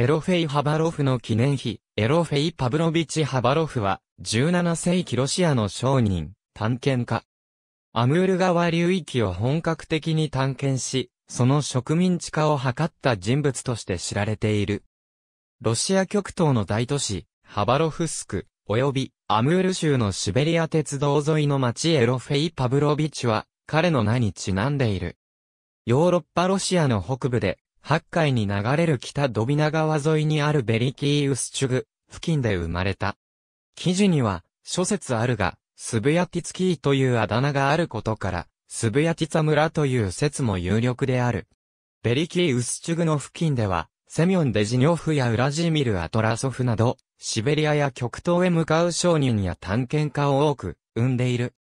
エロフェイ・ハバロフの記念碑、エロフェイ・パブロビチ・ハバロフは、17世紀ロシアの商人、探検家。アムール川流域を本格的に探検し、その植民地化を図った人物として知られている。ロシア極東の大都市、ハバロフスク、及びアムール州のシベリア鉄道沿いの町エロフェイ・パブロビチは、彼の名にちなんでいる。ヨーロッパロシアの北部で、八海に流れる北ドビナ川沿いにあるベリキーウスチュグ付近で生まれた。記事には、諸説あるが、スブヤティツキーというあだ名があることから、スブヤティツァ村という説も有力である。ベリキーウスチュグの付近では、セミョン・デジニョフやウラジーミル・アトラソフなど、シベリアや極東へ向かう商人や探検家を多く生んでいる。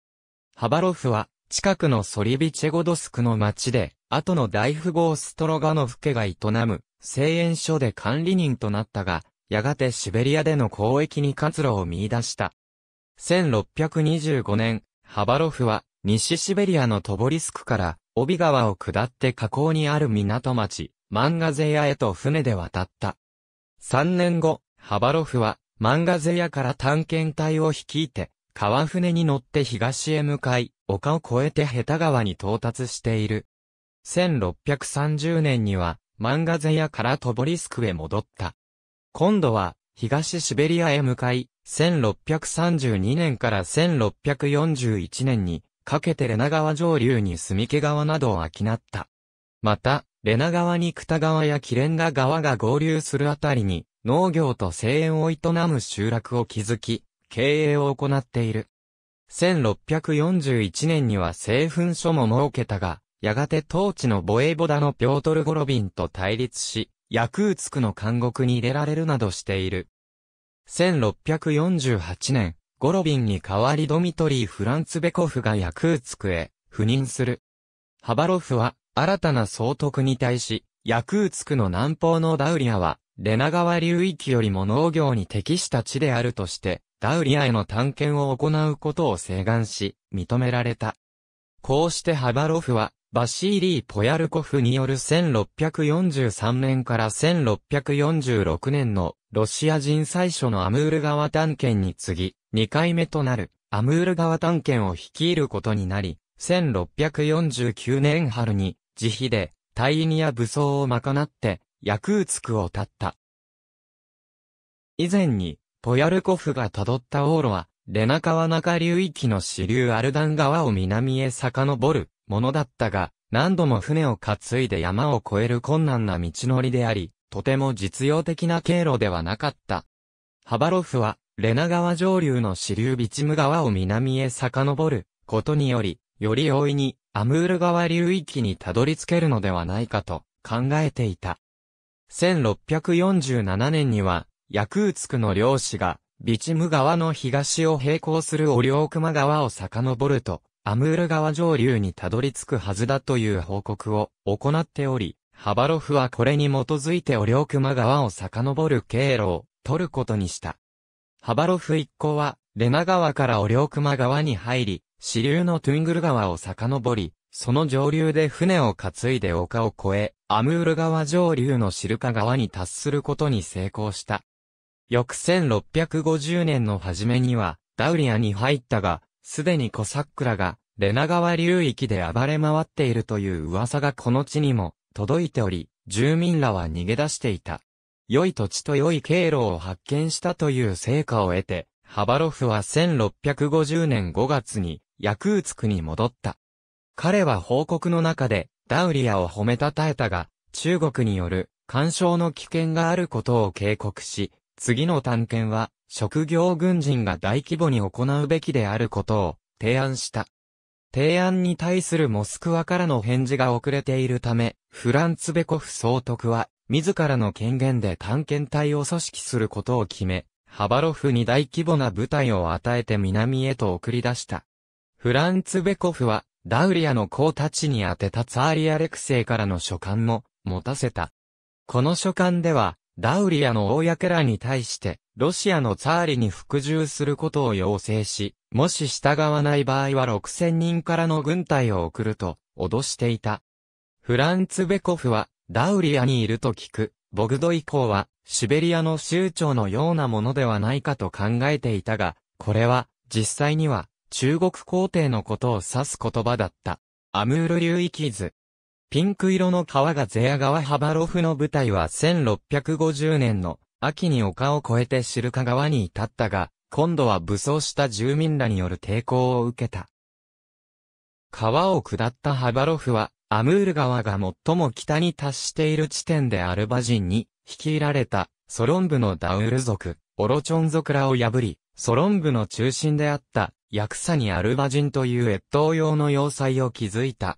ハバロフは、近くのソリビチェゴドスクの町で、後の大富豪ストロガノフ家が営む、製塩所で管理人となったが、やがてシベリアでの交易に活路を見出した。1625年、ハバロフは、西シベリアのトボリスクから、帯川を下って河口にある港町、マンガゼヤへと船で渡った。3年後、ハバロフは、マンガゼヤから探検隊を率いて、川船に乗って東へ向かい、丘を越えてヘタ川に到達している。1630年には、マンガゼヤからトボリスクへ戻った。今度は、東シベリアへ向かい、1632年から1641年に、かけてレナ川上流に住池川などをきなった。また、レナ川に北川やキレンガ川が合流するあたりに、農業と生園を営む集落を築き、経営を行っている。1641年には製粉所も設けたが、やがて当地のボエボダのピョートル・ゴロビンと対立し、ヤクーツクの監獄に入れられるなどしている。1648年、ゴロビンに代わりドミトリー・フランツベコフがヤクーツクへ赴任する。ハバロフは新たな総督に対し、ヤクーツクの南方のダウリアは、レナ川流域よりも農業に適した地であるとして、ダウリアへの探検を行うことを請願し、認められた。こうしてハバロフは、バシーリー・ポヤルコフによる1643年から1646年のロシア人最初のアムール川探検に次ぎ、2回目となるアムール川探検を率いることになり、1649年春に自費でタイニア武装を賄ってヤクーツクを立った。以前に、ポヤルコフが辿った往路は、レナ川中流域の支流アルダン川を南へ遡るものだったが、何度も船を担いで山を越える困難な道のりであり、とても実用的な経路ではなかった。ハバロフは、レナ川上流の支流ビチム川を南へ遡ることにより、より容易にアムール川流域にたどり着けるのではないかと考えていた。1647年には、ヤクーツクの漁師が、ビチム川の東を並行するオリオークマ川を遡ると、アムール川上流にたどり着くはずだという報告を行っており、ハバロフはこれに基づいてオリョークマ川を遡る経路を取ることにした。ハバロフ一行は、レナ川からオリョークマ川に入り、支流のトゥングル川を遡り、その上流で船を担いで丘を越え、アムール川上流のシルカ川に達することに成功した。翌1650年の初めには、ダウリアに入ったが、すでに小桜が、レナ川流域で暴れ回っているという噂がこの地にも届いており、住民らは逃げ出していた。良い土地と良い経路を発見したという成果を得て、ハバロフは1650年5月に、ヤクーツクに戻った。彼は報告の中で、ダウリアを褒めたたえたが、中国による干渉の危険があることを警告し、次の探検は職業軍人が大規模に行うべきであることを提案した。提案に対するモスクワからの返事が遅れているため、フランツベコフ総督は、自らの権限で探検隊を組織することを決め、ハバロフに大規模な部隊を与えて南へと送り出した。フランツベコフは、ダウリアの子たちに宛てたツァーリアレクセイからの書簡も持たせた。この書簡では、ダウリアの公らに対して、ロシアのツァーリに服従することを要請し、もし従わない場合は6000人からの軍隊を送ると、脅していた。フランツ・ベコフは、ダウリアにいると聞く、ボグド以降は、シベリアの州長のようなものではないかと考えていたが、これは、実際には、中国皇帝のことを指す言葉だった。アムール流域図。ピンク色の川がゼア川ハバロフの部隊は1650年の秋に丘を越えてシルカ川に至ったが、今度は武装した住民らによる抵抗を受けた。川を下ったハバロフは、アムール川が最も北に達している地点でアルバ人に率いられたソロン部のダウル族、オロチョン族らを破り、ソロン部の中心であったヤクサにアルバ人という越冬用の要塞を築いた。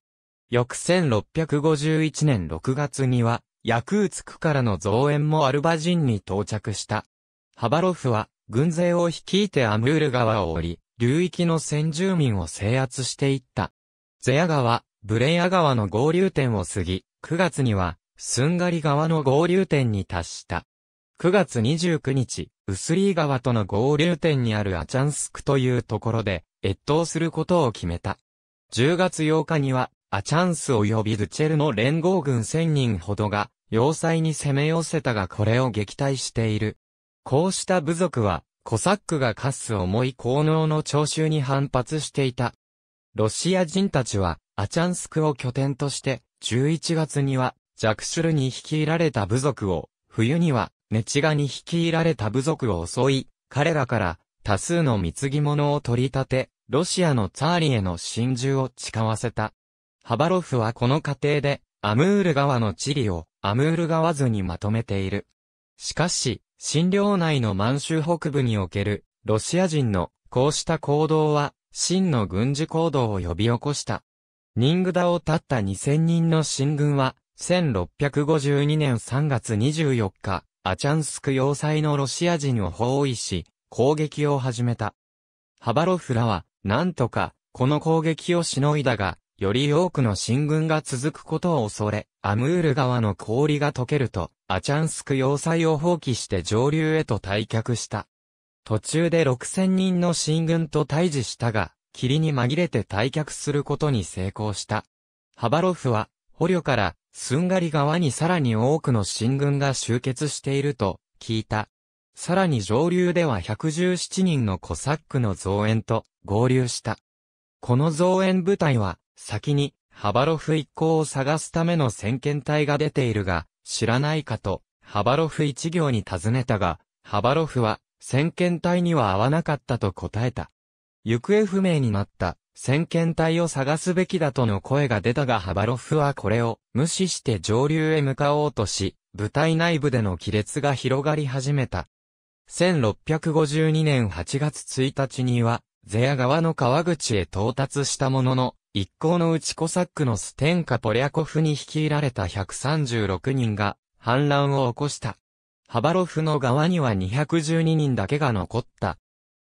翌1651年6月には、ヤクーツクからの増援もアルバジンに到着した。ハバロフは、軍勢を率いてアムール川を降り、流域の先住民を制圧していった。ゼヤ川、ブレヤ川の合流点を過ぎ、9月には、スンガリ川の合流点に達した。9月29日、ウスリー川との合流点にあるアチャンスクというところで、越冬することを決めた。10月8日には、アチャンス及びドゥチェルの連合軍1000人ほどが、要塞に攻め寄せたがこれを撃退している。こうした部族は、コサックがカす重い効能の徴収に反発していた。ロシア人たちは、アチャンスクを拠点として、11月には、ジャクシュルに率いられた部族を、冬には、ネチガに率いられた部族を襲い、彼らから多数の貢ぎ物を取り立て、ロシアのツァーリへの侵入を誓わせた。ハバロフはこの過程で、アムール川の地理を、アムール川図にまとめている。しかし、新領内の満州北部における、ロシア人の、こうした行動は、真の軍事行動を呼び起こした。ニングダを立った2000人の新軍は、1652年3月24日、アチャンスク要塞のロシア人を包囲し、攻撃を始めた。ハバロフらは、なんとか、この攻撃をしのいだが、より多くの進軍が続くことを恐れ、アムール川の氷が溶けると、アチャンスク要塞を放棄して上流へと退却した。途中で6000人の進軍と対峙したが、霧に紛れて退却することに成功した。ハバロフは、捕虜から、スンガリ川にさらに多くの進軍が集結していると、聞いた。さらに上流では117人のコサックの増援と合流した。この増援部隊は先に、ハバロフ一行を探すための先遣隊が出ているが、知らないかと、ハバロフ一行に尋ねたが、ハバロフは、先遣隊には合わなかったと答えた。行方不明になった、先遣隊を探すべきだとの声が出たがハバロフはこれを無視して上流へ向かおうとし、部隊内部での亀裂が広がり始めた。1652年8月1日には、ゼア川の川口へ到達したものの、一行のうちコサックのステンカ・ポリャコフに率いられた136人が反乱を起こした。ハバロフの側には212人だけが残った。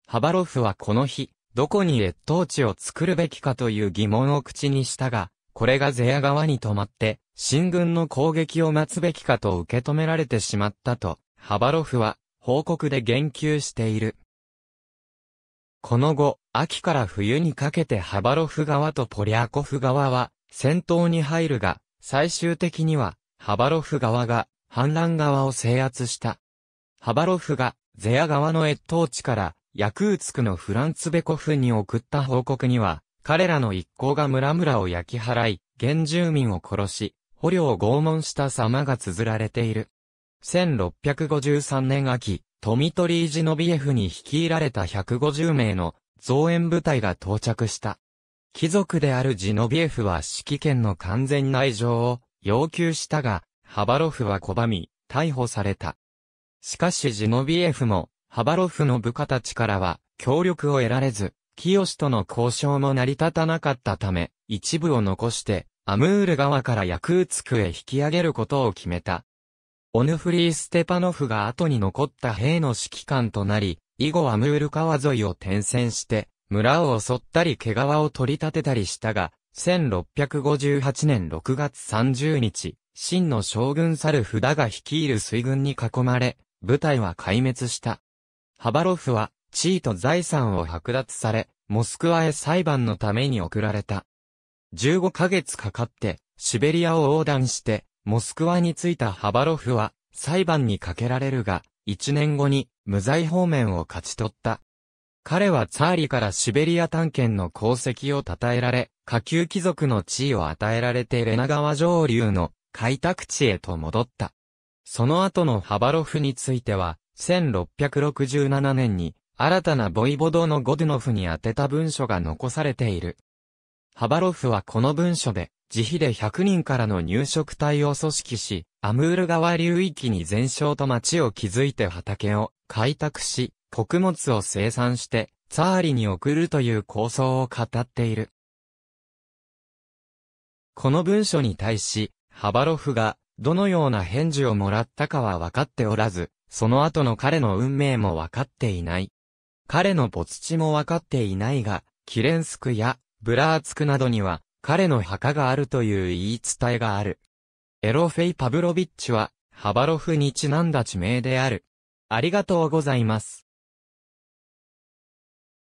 ハバロフはこの日、どこに越冬地を作るべきかという疑問を口にしたが、これがゼア側に止まって、進軍の攻撃を待つべきかと受け止められてしまったと、ハバロフは報告で言及している。この後、秋から冬にかけてハバロフ川とポリャコフ川は戦闘に入るが、最終的にはハバロフ川が反乱側を制圧した。ハバロフがゼア川の越冬地からヤクーツクのフランツベコフに送った報告には、彼らの一行が村々を焼き払い、原住民を殺し、捕虜を拷問した様が綴られている。1653年秋、トトミリージノビエフに率いられた150名の増援部隊が到着した。貴族であるジノビエフは指揮権の完全内情を要求したが、ハバロフは拒み、逮捕された。しかしジノビエフも、ハバロフの部下たちからは、協力を得られず、清との交渉も成り立たなかったため、一部を残して、アムール川からヤクーツクへ引き上げることを決めた。オヌフリー・ステパノフが後に残った兵の指揮官となり、以後はムール川沿いを転戦して、村を襲ったり毛皮を取り立てたりしたが、1658年6月30日、真の将軍サルフダが率いる水軍に囲まれ、部隊は壊滅した。ハバロフは、地位と財産を剥奪され、モスクワへ裁判のために送られた。15ヶ月かかって、シベリアを横断して、モスクワに着いたハバロフは、裁判にかけられるが、1年後に、無罪方面を勝ち取った。彼はツァーリからシベリア探検の功績を称えられ、下級貴族の地位を与えられてレナ川上流の開拓地へと戻った。その後のハバロフについては、1667年に、新たなボイボドのゴドゥノフに宛てた文書が残されている。ハバロフはこの文書で、自費で100人からの入植隊を組織し、アムール川流域に全焼と町を築いて畑を開拓し、穀物を生産して、ツァーリに送るという構想を語っている。この文書に対し、ハバロフが、どのような返事をもらったかは分かっておらず、その後の彼の運命も分かっていない。彼のツ地も分かっていないが、キレンスクやブラーツクなどには彼の墓があるという言い伝えがある。エロフェイ・パブロビッチは、ハバロフにちなんだ地名である。ありがとうございます。